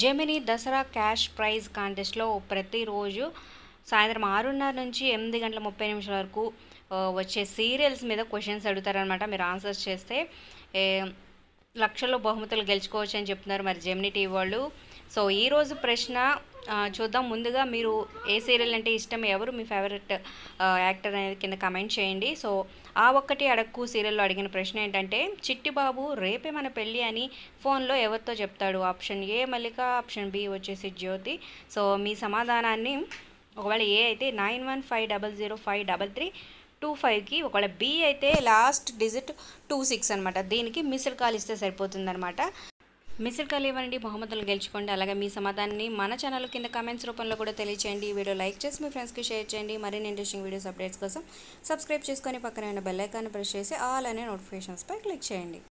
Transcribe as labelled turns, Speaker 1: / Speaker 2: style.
Speaker 1: Gemini Dasara cash prize కాంటెస్ట్లో ప్రతిరోజు సాయంత్రం ఆరున్నర నుంచి ఎనిమిది గంటల ముప్పై నిమిషాల వరకు వచ్చే సీరియల్స్ మీద క్వశ్చన్స్ అడుగుతారనమాట మీరు ఆన్సర్స్ చేస్తే లక్షల్లో బహుమతులు గెలుచుకోవచ్చు అని చెప్తున్నారు మరి జెమిని టీవీ వాళ్ళు సో ఈరోజు ప్రశ్న చూద్దాం ముందుగా మీరు ఏ సీరియల్ అంటే ఇష్టం ఎవరు మీ ఫేవరెట్ యాక్టర్ అనేది కింద కమెంట్ చేయండి సో ఆ ఒక్కటి అడక్కు సీరియల్లో అడిగిన ప్రశ్న ఏంటంటే చిట్టిబాబు రేపే మన పెళ్ళి అని ఫోన్లో ఎవరితో చెప్తాడు option A Mallika option B వచ్చేసి జ్యోతి సో మీ సమాధానాన్ని ఒకవేళ ఏ అయితే nine one five double zero five double three two ఫైవ్కి ఒకవేళ బి అయితే లాస్ట్ డిజిట్ టూ సిక్స్ అనమాట దీనికి మిస్డ్ కాల్ ఇస్తే సరిపోతుందనమాట మిస్డ్ కాల్ ఇవ్వండి బహుమతులు గెలుచుకోండి అలాగే మీ సమాధానాన్ని మన ఛానల్ కింద కామెంట్స్ రూపంలో కూడా తెలియచేయండి ఈ వీడియో లైక్ చేసి మీ ఫ్రెండ్స్కి షేర్ చేయండి మరిన్ని ఇంట్రెస్టింగ్ వీడియోస్ అప్డేట్స్ కోసం సబ్స్క్రైబ్ చేసుకొని పక్కన ఉన్న బెల్లైకాన్ని ప్రెస్ చేసి ఆల్ అనే నోటిఫికేషన్స్పై క్లిక్ చేయండి